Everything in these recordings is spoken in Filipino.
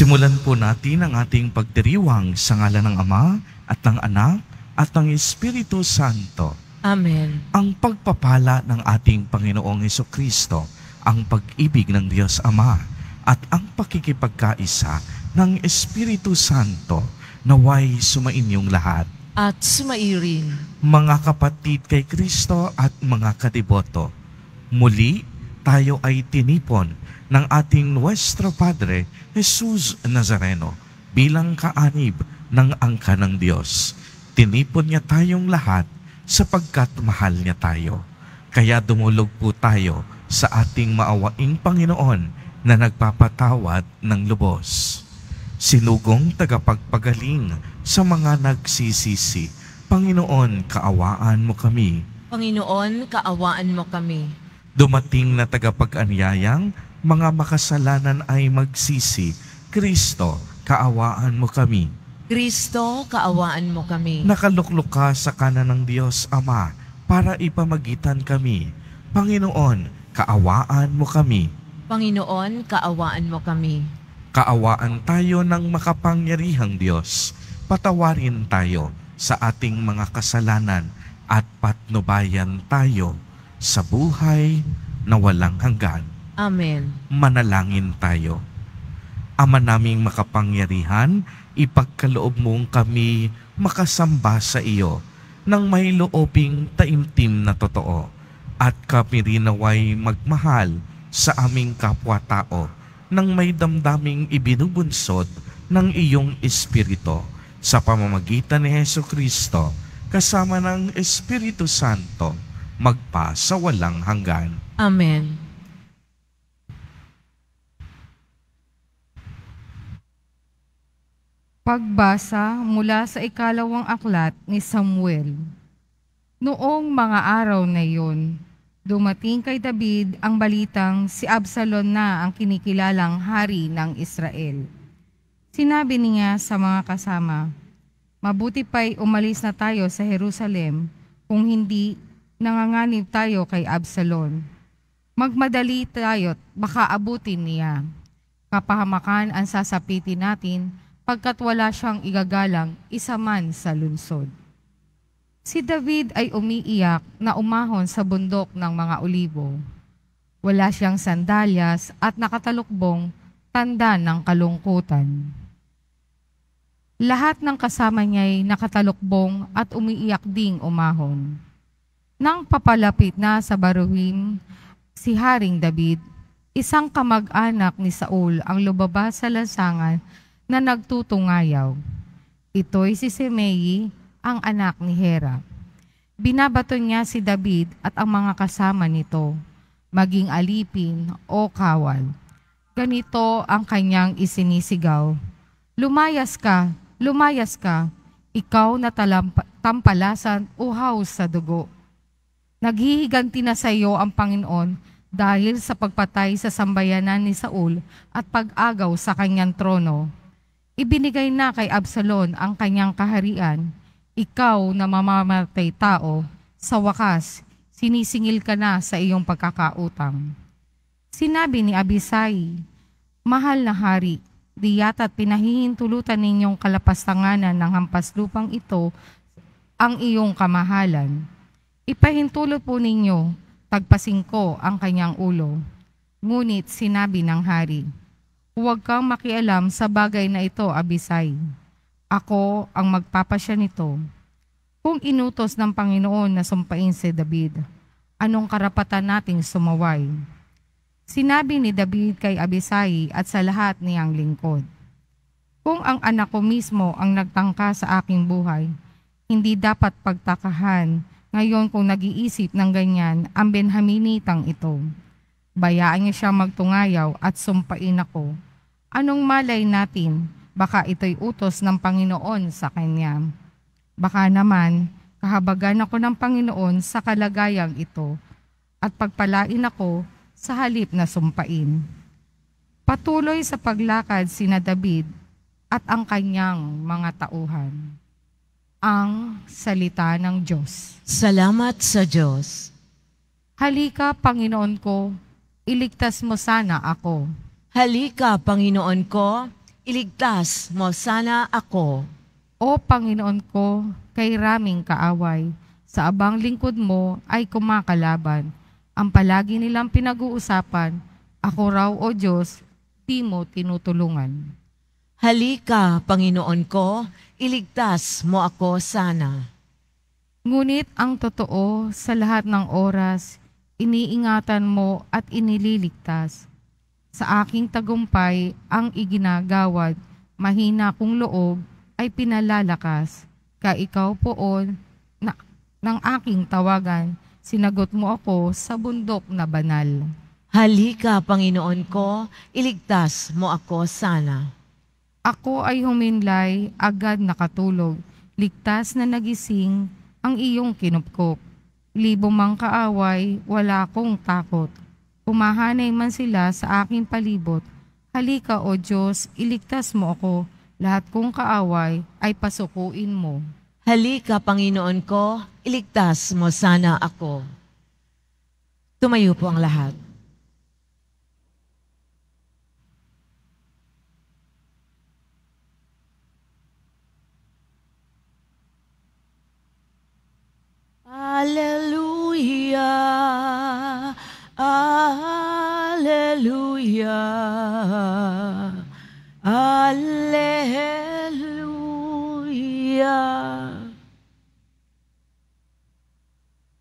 Simulan po natin ang ating pagdiriwang sa ngalan ng Ama at ng Anak at ng Espiritu Santo. Amen. Ang pagpapala ng ating Panginoong Heso Kristo, ang pag-ibig ng Diyos Ama, at ang pakikipagkaisa ng Espiritu Santo naway sumainyong lahat. At sumairin. Mga kapatid kay Kristo at mga kadiboto, muli tayo ay tinipon ng ating Nuestro Padre, Jesus Nazareno, bilang kaanib ng angka ng Diyos. Tinipon niya tayong lahat sapagkat mahal niya tayo. Kaya dumulog po tayo sa ating maawaing Panginoon na nagpapatawad ng lubos. Sinugong tagapagpagaling sa mga nagsisisi, Panginoon, kaawaan mo kami. Panginoon, kaawaan mo kami. Dumating na tagapag-anyayang mga makasalanan ay magsisi, Kristo, kaawaan mo kami. Kristo, kaawaan mo kami. Nakaluklok ka sa kanan ng Diyos Ama para ipamagitan kami. Panginoon, kaawaan mo kami. Panginoon, kaawaan mo kami. Kaawaan tayo ng makapangyarihang Diyos. Patawarin tayo sa ating mga kasalanan at patnubayan tayo sa buhay na walang hanggan. Amen. Manalangin tayo. Ama naming makapangyarihan, ipagkaloob mong kami makasamba sa iyo ng may loobing taimtim na totoo at kami rin naway magmahal sa aming kapwa-tao nang may damdaming ibinubunsod ng iyong Espiritu sa pamamagitan ni Heso Kristo kasama ng Espiritu Santo magpa sa walang hanggan. Amen. Pagbasa mula sa ikalawang aklat ni Samuel. Noong mga araw na iyon, dumating kay David ang balitang si Absalon na ang kinikilalang hari ng Israel. Sinabi niya sa mga kasama, Mabuti pa'y umalis na tayo sa Jerusalem kung hindi nanganganib tayo kay Absalon. Magmadali tayo, baka abutin niya. Kapahamakan ang sasapitin natin sapagkat wala siyang igagalang isa man sa lunsod. Si David ay umiiyak na umahon sa bundok ng mga olibo. Wala siyang sandalyas at nakatalukbong tanda ng kalungkutan. Lahat ng kasama niya'y nakatalukbong at umiiyak ding umahon. Nang papalapit na sa baruhim, si Haring David, isang kamag-anak ni Saul ang lubaba sa lansangan na nagtutungayaw. Ito'y si Simei, ang anak ni Hera. Binabato niya si David at ang mga kasama nito, maging alipin o kawal. Ganito ang kanyang isinisigaw. Lumayas ka, lumayas ka, ikaw na talamp- o uhaw sa dugo. Naghihiganti na sa iyo ang Panginoon dahil sa pagpatay sa sambayanan ni Saul at pag-agaw sa kanyang trono ibinigay na kay Absalon ang kanyang kaharian. Ikaw na mamamatay tao, sa wakas, sinisingil ka na sa iyong pagkakautang. Sinabi ni Abisai, Mahal na hari, di yata't pinahihintulutan ninyong kalapastanganan ng hampas lupang ito ang iyong kamahalan. Ipahintulot po ninyo, tagpasin ko ang kanyang ulo. Ngunit sinabi ng hari, Huwag kang makialam sa bagay na ito, Abisay. Ako ang magpapasya nito. Kung inutos ng Panginoon na sumpain si David, anong karapatan nating sumaway? Sinabi ni David kay Abisay at sa lahat niyang lingkod, Kung ang anak ko mismo ang nagtangka sa aking buhay, hindi dapat pagtakahan ngayon kung nag-iisip ng ganyan ang Benhaminitang ito. Bayaan niya siya magtungayaw at sumpain ako Anong malay natin? Baka ito'y utos ng Panginoon sa kanya. Baka naman, kahabagan ako ng Panginoon sa kalagayang ito at pagpalain ako sa halip na sumpain. Patuloy sa paglakad sina David at ang kanyang mga tauhan. Ang salita ng Diyos. Salamat sa Diyos. Halika, Panginoon ko, iligtas mo sana ako. Halika, Panginoon ko, iligtas mo sana ako. O Panginoon ko, kay raming kaaway, sa abang lingkod mo ay kumakalaban. Ang palagi nilang pinag-uusapan, ako raw o Diyos, di mo tinutulungan. Halika, Panginoon ko, iligtas mo ako sana. Ngunit ang totoo, sa lahat ng oras, iniingatan mo at iniligtas sa aking tagumpay ang iginagawad, mahina kong loob ay pinalalakas. Ka ikaw poon na, ng aking tawagan, sinagot mo ako sa bundok na banal. Halika, Panginoon ko, iligtas mo ako sana. Ako ay huminlay, agad nakatulog, ligtas na nagising ang iyong kinupkop. Libo mang kaaway, wala akong takot Kumahanay man sila sa aking palibot, halika o Diyos, iligtas mo ako, lahat kong kaaway ay pasukuin mo. Halika, Panginoon ko, iligtas mo sana ako. Tumayo po ang lahat. Hallelujah. Alleluia. Alleluia.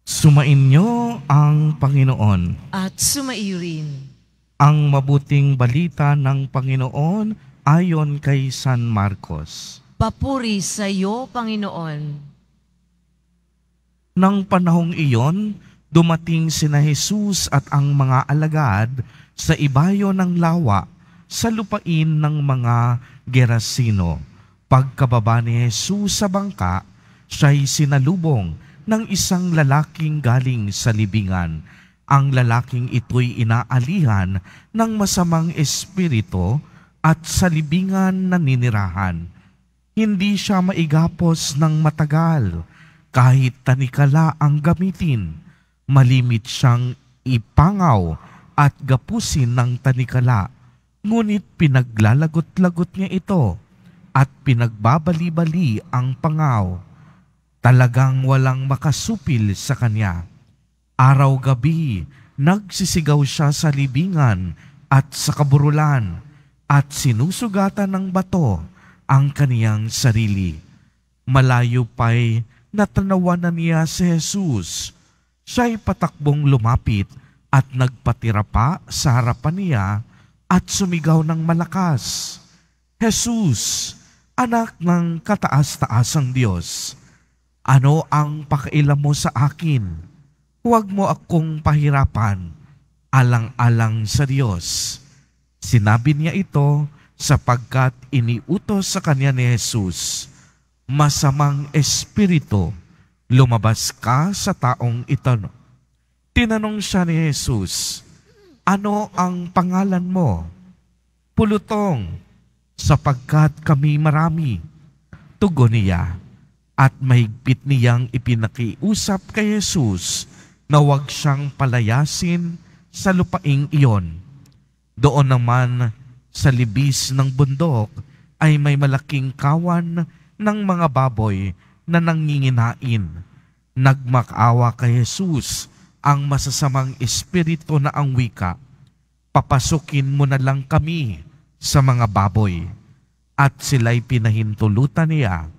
Sumainyo ang Panginoon. At sumairin. Ang mabuting balita ng Panginoon ayon kay San Marcos. Papuri sa iyo, Panginoon. Nang panahong iyon, dumating si na Jesus at ang mga alagad sa ibayo ng lawa sa lupain ng mga Gerasino. Pagkababa ni Jesus sa bangka, siya'y sinalubong ng isang lalaking galing sa libingan. Ang lalaking ito'y inaalihan ng masamang espirito at sa libingan naninirahan. Hindi siya maigapos ng matagal kahit tanikala ang gamitin malimit siyang ipangaw at gapusin ng tanikala. Ngunit pinaglalagot-lagot niya ito at pinagbabali-bali ang pangaw. Talagang walang makasupil sa kanya. Araw-gabi, nagsisigaw siya sa libingan at sa kaburulan at sinusugatan ng bato ang kaniyang sarili. Malayo pa'y natanawan na niya si Jesus siya'y patakbong lumapit at nagpatira pa sa harapan niya at sumigaw ng malakas, Jesus, anak ng kataas-taasang Diyos, ano ang pakailan mo sa akin? Huwag mo akong pahirapan, alang-alang sa Diyos. Sinabi niya ito sapagkat iniutos sa kanya ni Jesus, masamang espiritu lumabas ka sa taong ito. Tinanong siya ni Jesus, ano ang pangalan mo? Pulutong, sapagkat kami marami. Tugon niya at mahigpit niyang ipinakiusap kay Jesus na huwag siyang palayasin sa lupaing iyon. Doon naman sa libis ng bundok ay may malaking kawan ng mga baboy na nanginginain. Nagmakawa kay Jesus ang masasamang espiritu na ang wika, papasukin mo na lang kami sa mga baboy. At sila'y pinahintulutan niya.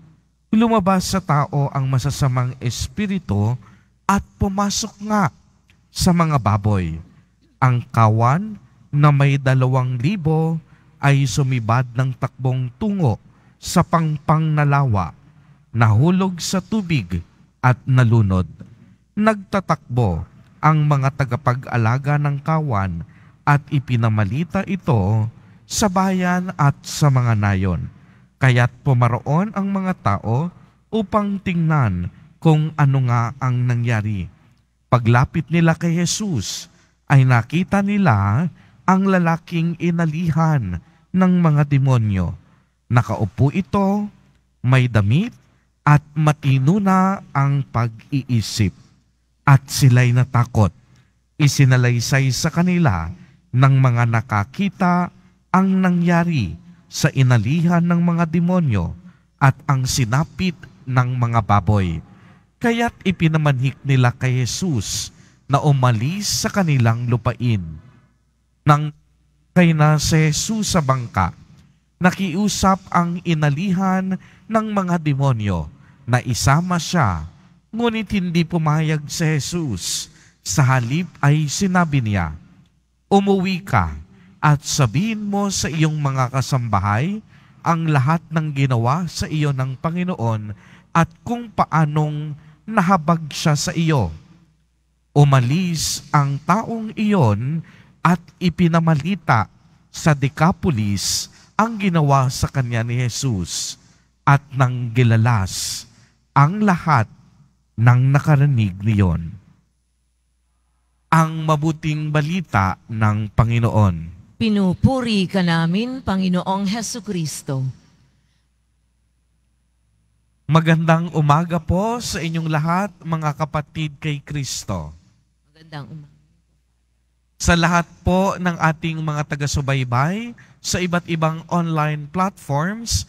Lumabas sa tao ang masasamang espiritu at pumasok nga sa mga baboy. Ang kawan na may dalawang libo ay sumibad ng takbong tungo sa pangpang na lawa nahulog sa tubig at nalunod. Nagtatakbo ang mga tagapag-alaga ng kawan at ipinamalita ito sa bayan at sa mga nayon. Kaya't pumaroon ang mga tao upang tingnan kung ano nga ang nangyari. Paglapit nila kay Jesus ay nakita nila ang lalaking inalihan ng mga demonyo. Nakaupo ito, may damit at matino na ang pag-iisip at sila'y natakot. Isinalaysay sa kanila ng mga nakakita ang nangyari sa inalihan ng mga demonyo at ang sinapit ng mga baboy. Kaya't ipinamanhik nila kay Jesus na umalis sa kanilang lupain. Nang kay na si Jesus sa bangka, nakiusap ang inalihan ng mga demonyo na isama siya, ngunit hindi pumayag si Jesus. Sa halip ay sinabi niya, Umuwi ka at sabihin mo sa iyong mga kasambahay ang lahat ng ginawa sa iyo ng Panginoon at kung paanong nahabag siya sa iyo. Umalis ang taong iyon at ipinamalita sa Decapolis ang ginawa sa kanya ni Jesus at nang gilalas ang lahat ng nakarinig niyon. Ang mabuting balita ng Panginoon. Pinupuri ka namin, Panginoong Heso Kristo. Magandang umaga po sa inyong lahat, mga kapatid kay Kristo. Magandang umaga. Sa lahat po ng ating mga taga-subaybay sa iba't ibang online platforms,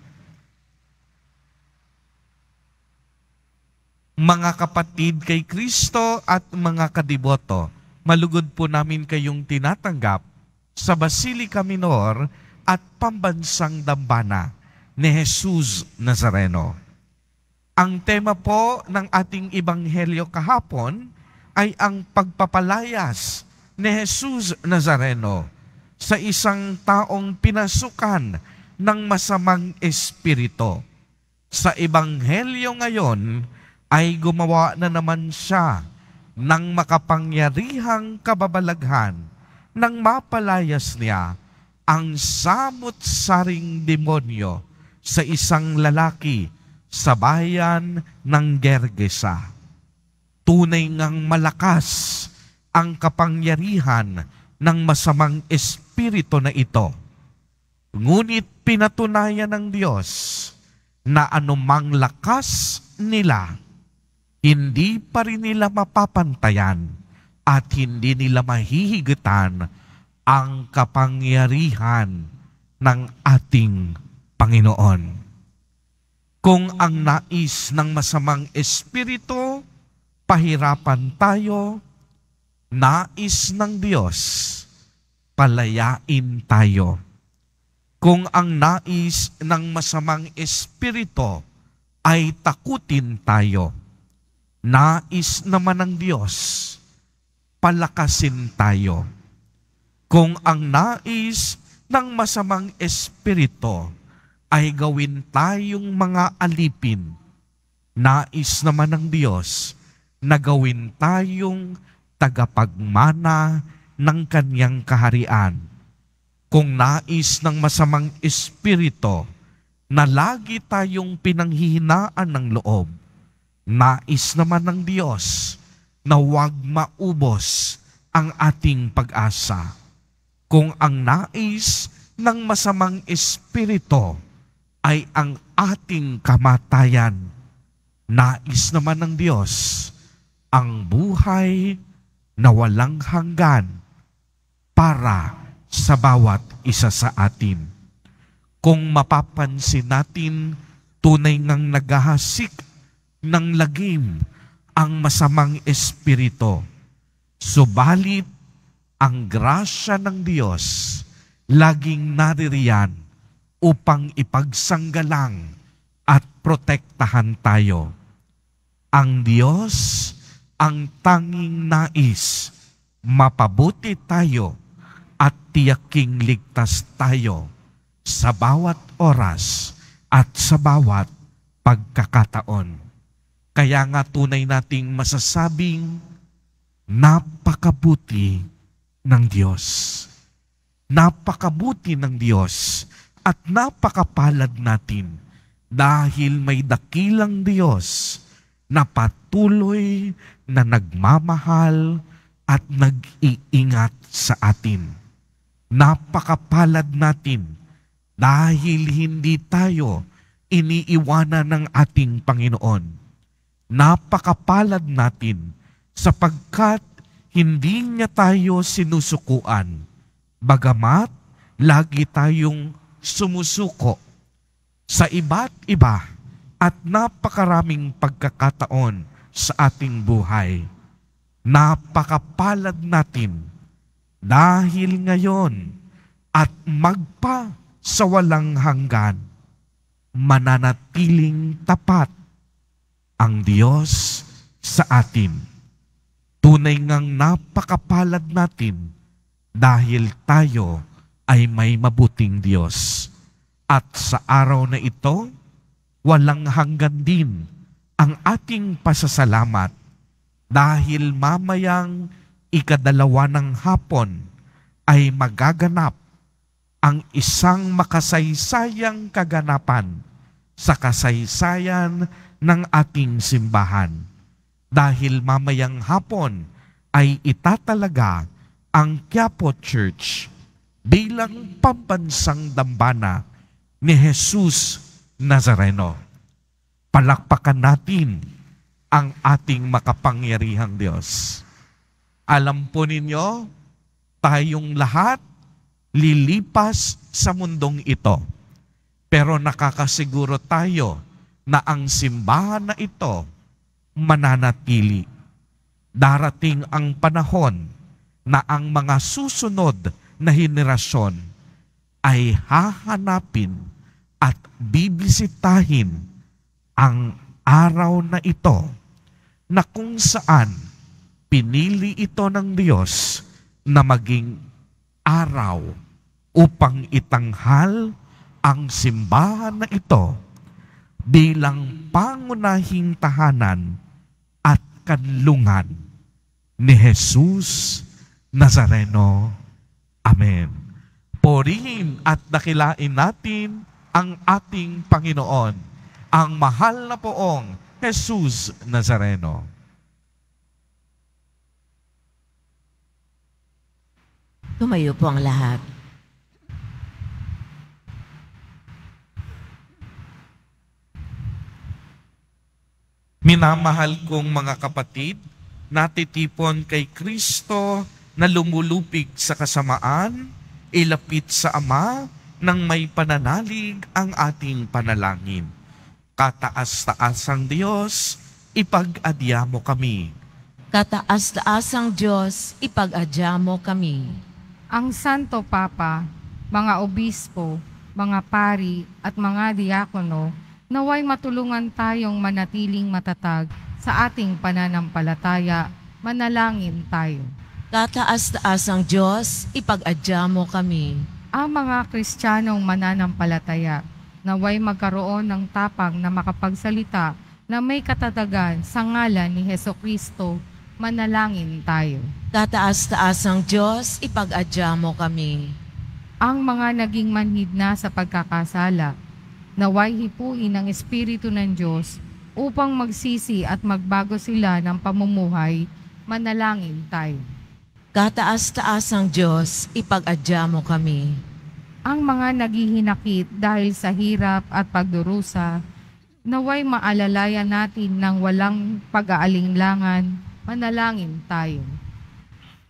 mga kapatid kay Kristo at mga kadiboto, malugod po namin kayong tinatanggap sa Basilica Minor at Pambansang Dambana ni Jesus Nazareno. Ang tema po ng ating ibanghelyo kahapon ay ang pagpapalayas ni Jesus Nazareno sa isang taong pinasukan ng masamang espirito. Sa ibanghelyo ngayon, ay gumawa na naman siya ng makapangyarihang kababalaghan nang mapalayas niya ang samot-saring demonyo sa isang lalaki sa bayan ng Gergesa. Tunay ngang malakas ang kapangyarihan ng masamang espiritu na ito. Ngunit pinatunayan ng Diyos na anumang lakas nila hindi pa rin nila mapapantayan at hindi nila mahihigitan ang kapangyarihan ng ating Panginoon. Kung ang nais ng masamang espiritu, pahirapan tayo, nais ng Diyos, palayain tayo. Kung ang nais ng masamang espiritu ay takutin tayo, Nais naman ng Diyos, palakasin tayo. Kung ang nais ng masamang espirito ay gawin tayong mga alipin, nais naman ng Diyos na gawin tayong tagapagmana ng kanyang kaharian. Kung nais ng masamang espirito na lagi tayong pinanghihinaan ng loob, Nais naman ng Diyos na huwag maubos ang ating pag-asa. Kung ang nais ng masamang espirito ay ang ating kamatayan, nais naman ng Diyos ang buhay na walang hanggan para sa bawat isa sa atin. Kung mapapansin natin, tunay ngang naghahasik ng lagim ang masamang espirito. Subalit, ang grasya ng Diyos laging naririyan upang ipagsanggalang at protektahan tayo. Ang Diyos ang tanging nais mapabuti tayo at tiyaking ligtas tayo sa bawat oras at sa bawat pagkakataon. Kaya nga tunay nating masasabing napakabuti ng Diyos. Napakabuti ng Diyos at napakapalad natin dahil may dakilang Diyos na patuloy na nagmamahal at nag-iingat sa atin. Napakapalad natin dahil hindi tayo iniiwanan ng ating Panginoon napakapalad natin sapagkat hindi niya tayo sinusukuan, bagamat lagi tayong sumusuko sa iba't iba at napakaraming pagkakataon sa ating buhay. Napakapalad natin dahil ngayon at magpa sa walang hanggan, mananatiling tapat ang Diyos sa atin. Tunay ngang napakapalad natin dahil tayo ay may mabuting Diyos. At sa araw na ito, walang hanggan din ang ating pasasalamat dahil mamayang ikadalawa ng hapon ay magaganap ang isang makasaysayang kaganapan sa kasaysayan ng ating simbahan. Dahil mamayang hapon ay itatalaga ang Quiapo Church bilang pambansang dambana ni Jesus Nazareno. Palakpakan natin ang ating makapangyarihang Diyos. Alam po ninyo, tayong lahat lilipas sa mundong ito. Pero nakakasiguro tayo na ang simbahan na ito mananatili. Darating ang panahon na ang mga susunod na henerasyon ay hahanapin at bibisitahin ang araw na ito na kung saan pinili ito ng Diyos na maging araw upang itanghal ang simbahan na ito bilang pangunahing tahanan at kanlungan ni Jesus Nazareno. Amen. Purihin at dakilain natin ang ating Panginoon, ang mahal na poong Jesus Nazareno. Tumayo po ang lahat. Minamahal kong mga kapatid, natitipon kay Kristo na lumulupig sa kasamaan, ilapit sa Ama nang may pananalig ang ating panalangin. Kataas-taasang taas Diyos, ipag-adya mo kami. Kataas-taasang taas Diyos, ipag-adya mo kami. Ang Santo Papa, mga obispo, mga pari at mga diakono, naway matulungan tayong manatiling matatag sa ating pananampalataya, manalangin tayo. Tataas-taas ang Diyos, ipag-adya mo kami. Ang mga Kristiyanong mananampalataya, naway magkaroon ng tapang na makapagsalita na may katatagan sa ngalan ni Heso Kristo, manalangin tayo. Tataas-taas ang Diyos, ipag-adya mo kami. Ang mga naging manhid na sa pagkakasala, Naway hipuin ang Espiritu ng Diyos upang magsisi at magbago sila ng pamumuhay, manalangin tayo. Kataas-taas ang Diyos, ipag-adya mo kami. Ang mga naghihinakit dahil sa hirap at pagdurusa, naway maalalayan natin ng walang pag-aalinlangan, manalangin tayo.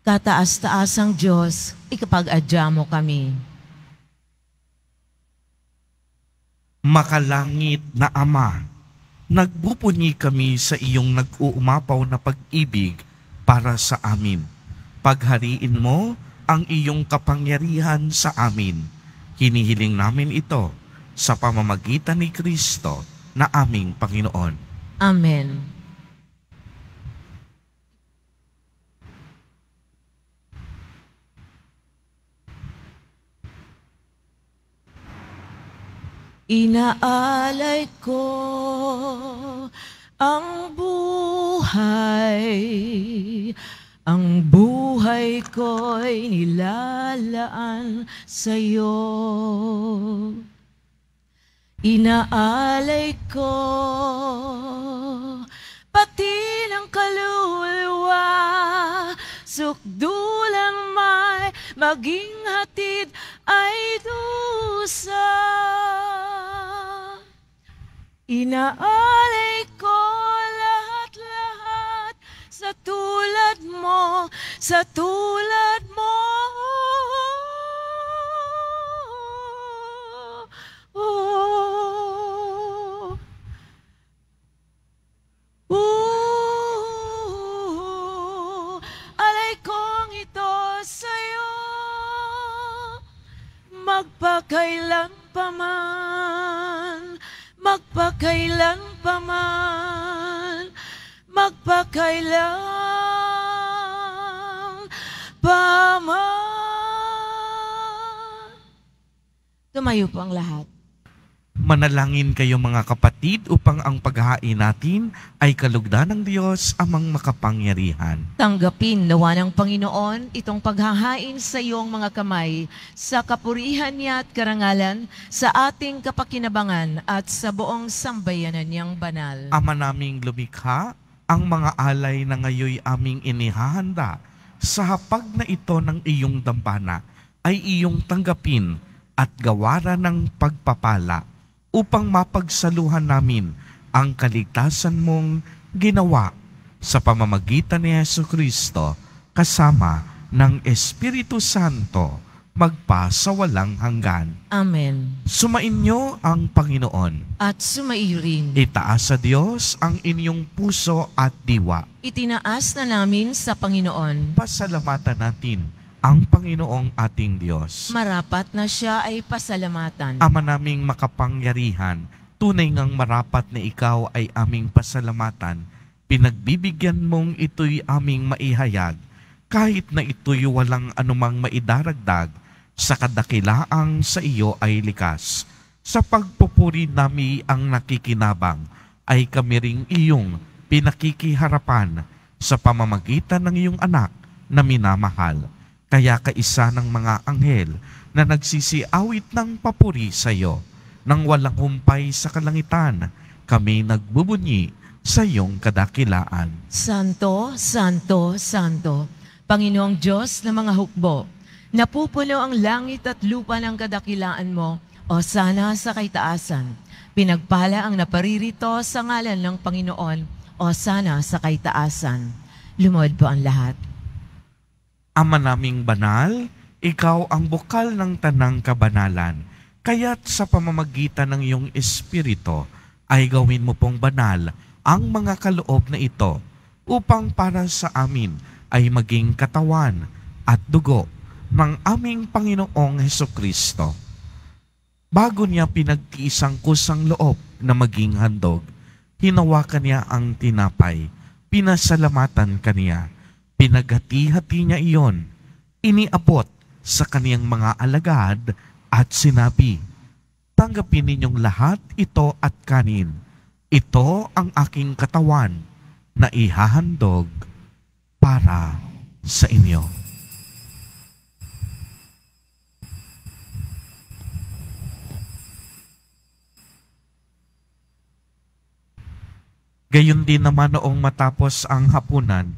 Kataas-taas ang Diyos, ikapag-adya mo kami. makalangit na Ama, nagbupunyi kami sa iyong nag-uumapaw na pag-ibig para sa amin. Paghariin mo ang iyong kapangyarihan sa amin. Hinihiling namin ito sa pamamagitan ni Kristo na aming Panginoon. Amen. Inaalay ko ang buhay, ang buhay ko'y nilalaan sa'yo. Inaalay ko pati ng kaluluwa, sukdulang may maging hatid ay dusa. Inaalay ko lahat-lahat sa tulad mo, sa tulad mo. Tumayo po ang lahat. Manalangin kayo mga kapatid upang ang paghain natin ay kalugdan ng Diyos amang makapangyarihan. Tanggapin nawa ng Panginoon itong paghahain sa iyong mga kamay sa kapurihan niya at karangalan sa ating kapakinabangan at sa buong sambayanan niyang banal. Ama naming lumikha, ang mga alay na ngayoy aming inihahanda sa hapag na ito ng iyong dambana ay iyong tanggapin at gawaran ng pagpapala upang mapagsaluhan namin ang kaligtasan mong ginawa sa pamamagitan ni Yesu Kristo kasama ng Espiritu Santo magpa sa walang hanggan. Amen. Sumainyo ang Panginoon. At sumairin. Itaas sa Diyos ang inyong puso at diwa. Itinaas na namin sa Panginoon. Pasalamatan natin ang Panginoong ating Diyos. Marapat na siya ay pasalamatan. Ama naming makapangyarihan, tunay ngang marapat na ikaw ay aming pasalamatan. Pinagbibigyan mong ito'y aming maihayag, kahit na ito'y walang anumang maidaragdag, sa kadakilaang sa iyo ay likas. Sa pagpupuri nami ang nakikinabang, ay kami ring iyong pinakikiharapan sa pamamagitan ng iyong anak na minamahal kaya kaisa ng mga anghel na nagsisiawit ng papuri sa iyo nang walang humpay sa kalangitan, kami nagbubunyi sa iyong kadakilaan. Santo, Santo, Santo, Panginoong Diyos ng mga hukbo, napupuno ang langit at lupa ng kadakilaan mo, o sana sa kaitaasan. Pinagpala ang naparirito sa ngalan ng Panginoon, o sana sa kaitaasan. Lumod po ang lahat. Ama naming banal, ikaw ang bukal ng tanang kabanalan. Kaya't sa pamamagitan ng iyong espiritu ay gawin mo pong banal ang mga kaloob na ito upang para sa amin ay maging katawan at dugo ng aming Panginoong Heso Kristo. Bago niya pinagtiisang kusang loob na maging handog, hinawakan niya ang tinapay, pinasalamatan kaniya Pinaghati-hati niya iyon, iniapot sa kaniyang mga alagad at sinabi, Tanggapin ninyong lahat ito at kanin. Ito ang aking katawan na ihahandog para sa inyo. Gayon din naman noong matapos ang hapunan,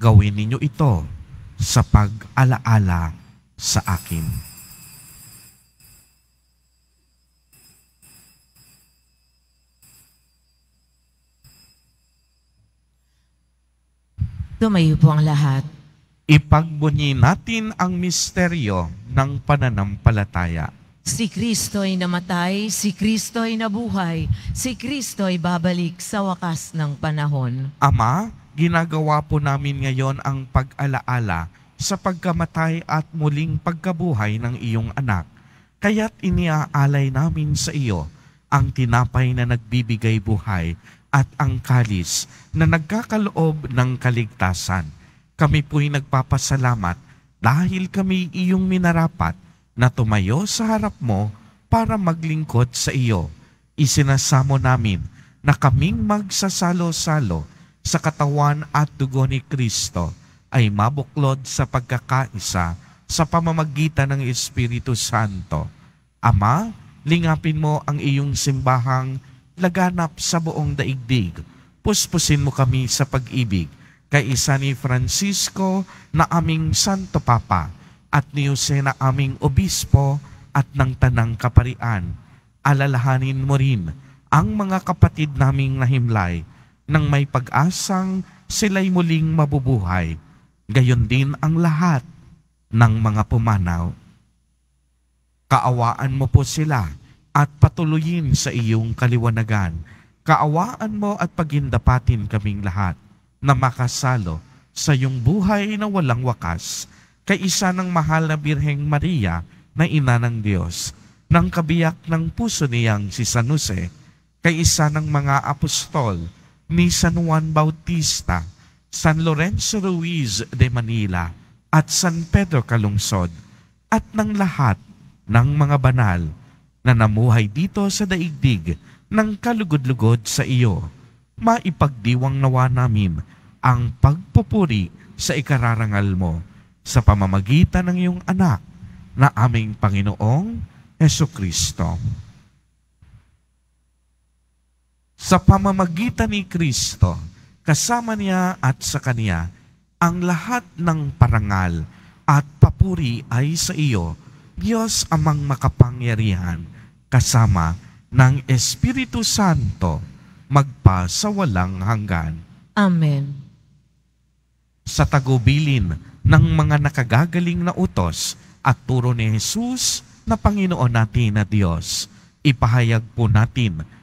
Gawin ninyo ito sa pag-alaala sa akin. Tumayo po ang lahat. Ipagbunyi natin ang misteryo ng pananampalataya. Si ay namatay, si ay nabuhay, si ay babalik sa wakas ng panahon. Ama, ginagawa po namin ngayon ang pag-alaala sa pagkamatay at muling pagkabuhay ng iyong anak. Kaya't iniaalay namin sa iyo ang tinapay na nagbibigay buhay at ang kalis na nagkakaloob ng kaligtasan. Kami po'y nagpapasalamat dahil kami iyong minarapat na tumayo sa harap mo para maglingkod sa iyo. Isinasamo namin na kaming magsasalo-salo sa katawan at dugo ni Kristo ay mabuklod sa pagkakaisa sa pamamagitan ng Espiritu Santo. Ama, lingapin mo ang iyong simbahang laganap sa buong daigdig. Puspusin mo kami sa pag-ibig kay isa ni Francisco na aming Santo Papa at ni Jose na aming Obispo at ng Tanang Kaparian. Alalahanin mo rin ang mga kapatid naming nahimlay nang may pag-asang sila'y muling mabubuhay. Gayon din ang lahat ng mga pumanaw. Kaawaan mo po sila at patuloyin sa iyong kaliwanagan. Kaawaan mo at pagindapatin kaming lahat na makasalo sa iyong buhay na walang wakas kay isa ng mahal na Birheng Maria na ina ng Diyos, ng kabiyak ng puso niyang si San Jose, kay isa ng mga apostol, ni San Juan Bautista, San Lorenzo Ruiz de Manila at San Pedro Calungsod at ng lahat ng mga banal na namuhay dito sa daigdig ng kalugod-lugod sa iyo. Maipagdiwang nawa namin ang pagpupuri sa ikararangal mo sa pamamagitan ng iyong anak na aming Panginoong Heso Kristo sa pamamagitan ni Kristo, kasama niya at sa Kanya, ang lahat ng parangal at papuri ay sa iyo, Diyos amang makapangyarihan, kasama ng Espiritu Santo, magpa sa walang hanggan. Amen. Sa tagubilin ng mga nakagagaling na utos at turo ni Jesus na Panginoon natin na Diyos, ipahayag po natin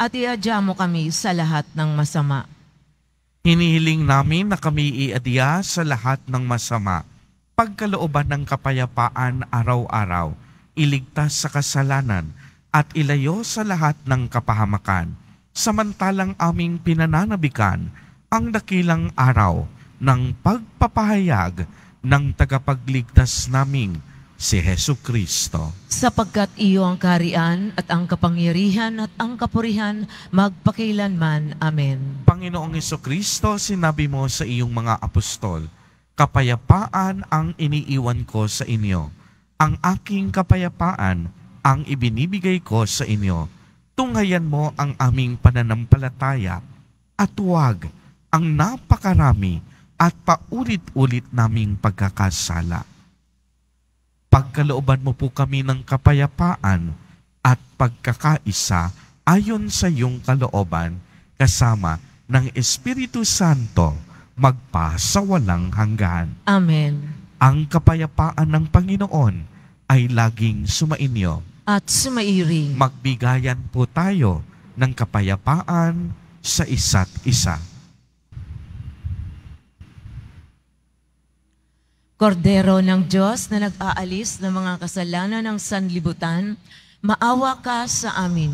at iadya mo kami sa lahat ng masama. Hinihiling namin na kami iadya sa lahat ng masama, pagkalooban ng kapayapaan araw-araw, iligtas sa kasalanan, at ilayo sa lahat ng kapahamakan, samantalang aming pinananabikan ang dakilang araw ng pagpapahayag ng tagapagligtas naming si Heso Kristo. Sapagkat iyo ang karian at ang kapangyarihan at ang kapurihan magpakailanman. Amen. Panginoong Heso Kristo, sinabi mo sa iyong mga apostol, Kapayapaan ang iniiwan ko sa inyo. Ang aking kapayapaan ang ibinibigay ko sa inyo. Tunghayan mo ang aming pananampalataya at huwag ang napakarami at paulit-ulit naming pagkakasala pagkalooban mo po kami ng kapayapaan at pagkakaisa ayon sa iyong kalooban kasama ng Espiritu Santo magpa sa walang hanggan. Amen. Ang kapayapaan ng Panginoon ay laging sumainyo. At sumairi. Magbigayan po tayo ng kapayapaan sa isa't isa. Kordero ng Diyos na nag-aalis ng mga kasalanan ng sanlibutan, maawa ka sa amin.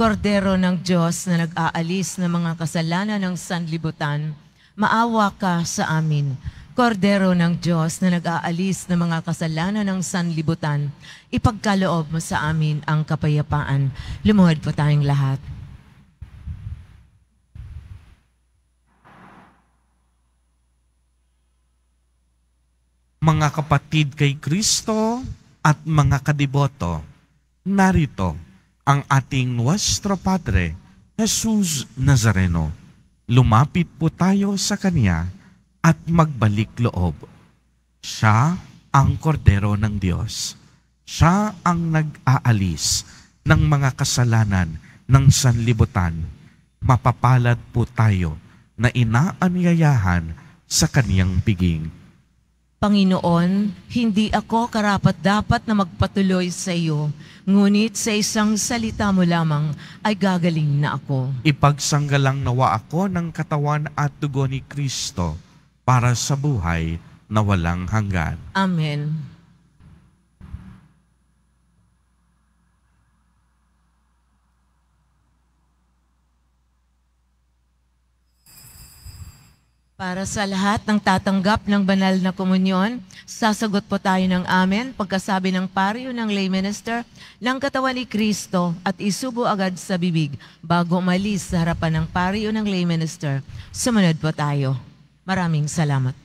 Kordero ng Diyos na nag-aalis ng mga kasalanan ng sanlibutan, maawa ka sa amin. Kordero ng Diyos na nag-aalis ng mga kasalanan ng sanlibutan, ipagkaloob mo sa amin ang kapayapaan. Lumuhod po tayong lahat. mga kapatid kay Kristo at mga kadiboto, narito ang ating Nuestro Padre, Jesus Nazareno. Lumapit po tayo sa Kanya at magbalik loob. Siya ang kordero ng Diyos. Siya ang nag-aalis ng mga kasalanan ng sanlibutan. Mapapalad po tayo na inaanyayahan sa Kanyang piging Panginoon, hindi ako karapat-dapat na magpatuloy sa iyo, ngunit sa isang salita mo lamang ay gagaling na ako. Ipagsanggalang nawa ako ng katawan at dugo ni Kristo para sa buhay na walang hanggan. Amen. Para sa lahat ng tatanggap ng banal na komunyon, sasagot po tayo ng amen pagkasabi ng pariyo ng lay minister ng katawan ni Kristo at isubo agad sa bibig bago malis sa harapan ng pariyo ng lay minister. Sumunod po tayo. Maraming salamat.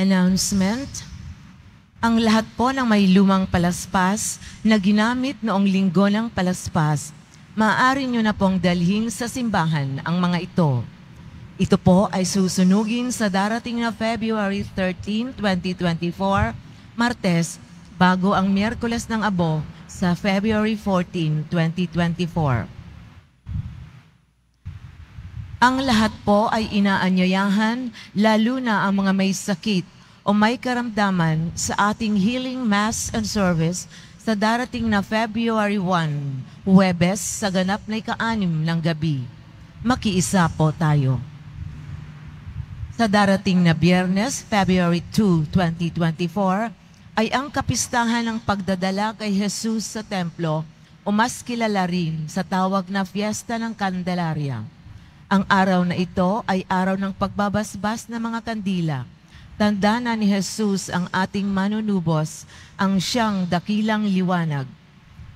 announcement. Ang lahat po ng may lumang palaspas na ginamit noong linggo ng palaspas, maaari nyo na pong dalhin sa simbahan ang mga ito. Ito po ay susunugin sa darating na February 13, 2024, Martes, bago ang Miyerkules ng Abo sa February 14, 2024. Ang lahat po ay inaanyayahan, lalo na ang mga may sakit o may karamdaman sa ating healing mass and service sa darating na February 1, Huwebes sa ganap na ika ng gabi. Makiisa po tayo. Sa darating na Biyernes, February 2, 2024, ay ang kapistahan ng pagdadala kay Jesus sa templo o mas kilala rin sa tawag na Fiesta ng Candelaria ang araw na ito ay araw ng pagbabasbas ng mga kandila. Tanda na ni Jesus ang ating manunubos, ang siyang dakilang liwanag.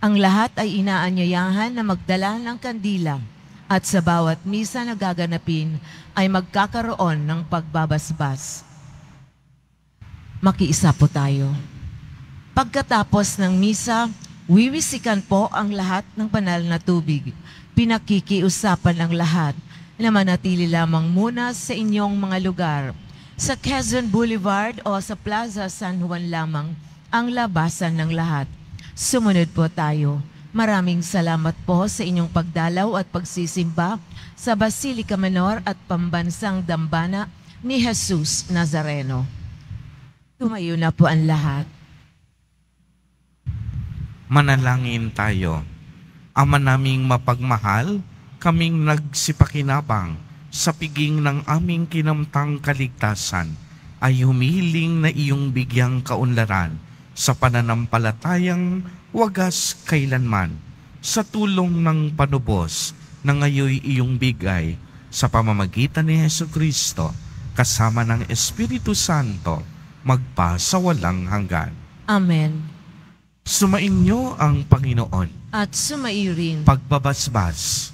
Ang lahat ay inaanyayahan na magdala ng kandila at sa bawat misa na gaganapin ay magkakaroon ng pagbabasbas. Makiisa po tayo. Pagkatapos ng misa, wiwisikan po ang lahat ng banal na tubig. Pinakikiusapan ang lahat namanatili lamang muna sa inyong mga lugar. Sa Quezon Boulevard o sa Plaza San Juan lamang ang labasan ng lahat. Sumunod po tayo. Maraming salamat po sa inyong pagdalaw at pagsisimba sa Basilica Menor at Pambansang Dambana ni Jesus Nazareno. Tumayo na po ang lahat. Manalangin tayo. Ama naming mapagmahal, kaming nagsipakinabang sa piging ng aming kinamtang kaligtasan ay humihiling na iyong bigyang kaunlaran sa pananampalatayang wagas kailanman sa tulong ng panubos na ngayoy iyong bigay sa pamamagitan ni Heso Kristo kasama ng Espiritu Santo magpa sa walang hanggan. Amen. Sumainyo ang Panginoon. At sumairin. Pagbabasbas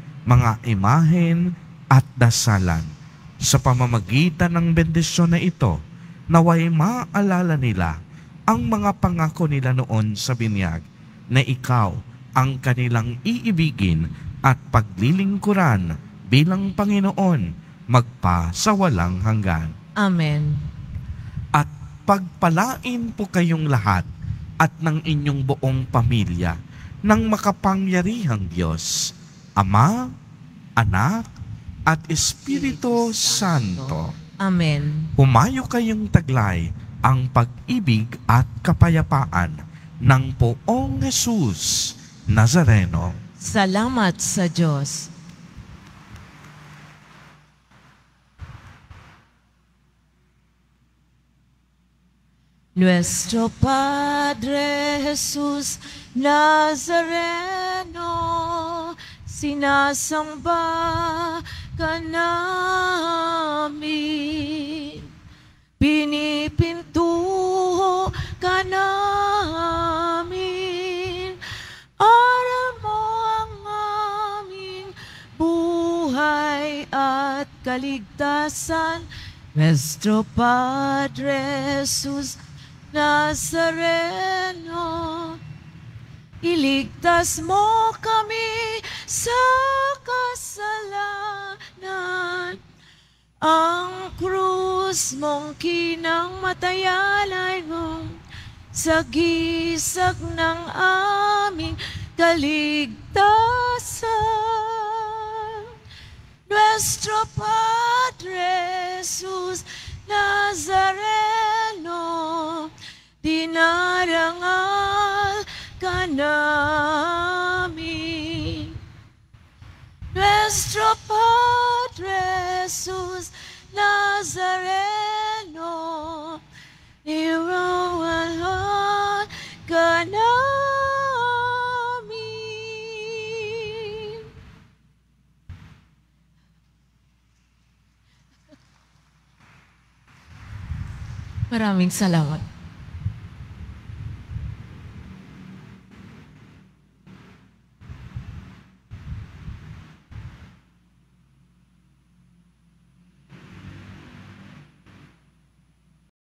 mga imahen at dasalan. Sa pamamagitan ng bendisyon na ito, naway maalala nila ang mga pangako nila noon sa binyag na ikaw ang kanilang iibigin at paglilingkuran bilang Panginoon magpa sa walang hanggan. Amen. At pagpalain po kayong lahat at ng inyong buong pamilya ng makapangyarihang Diyos Ama, Anak, at Espiritu Santo. Amen. Humayo kayong taglay ang pag-ibig at kapayapaan ng poong Jesus Nazareno. Salamat sa Diyos. Nuestro Padre Jesus Nazareno sinasamba ka namin. Pinipinto ka namin. Aral mo ang aming buhay at kaligtasan. Nuestro Padre Jesus Nazareno, iligtas mo kami sa kasalanan. Ang krus mong kinang matayanay mong sagisag ng aming kaligtasan. Nuestro Padre Jesus Nazareno, dinarangal ka namin. Nuestro Padre Jesús Nazareno, Nero alone can Maraming salamat.